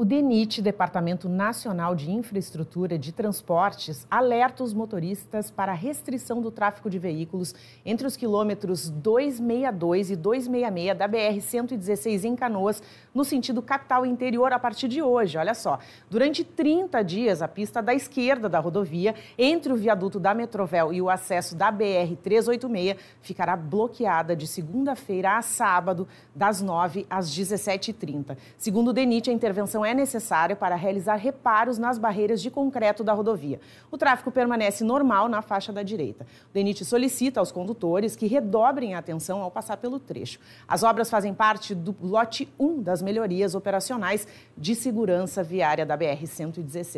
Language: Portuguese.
O DENIT, Departamento Nacional de Infraestrutura de Transportes, alerta os motoristas para a restrição do tráfego de veículos entre os quilômetros 262 e 266 da BR-116 em Canoas, no sentido capital interior, a partir de hoje. Olha só, durante 30 dias, a pista da esquerda da rodovia, entre o viaduto da Metrovel e o acesso da BR-386, ficará bloqueada de segunda-feira a sábado, das 9 às 17h30. Segundo o DENIT, a intervenção é é necessário para realizar reparos nas barreiras de concreto da rodovia. O tráfego permanece normal na faixa da direita. O DENIT solicita aos condutores que redobrem a atenção ao passar pelo trecho. As obras fazem parte do lote 1 das melhorias operacionais de segurança viária da BR-116.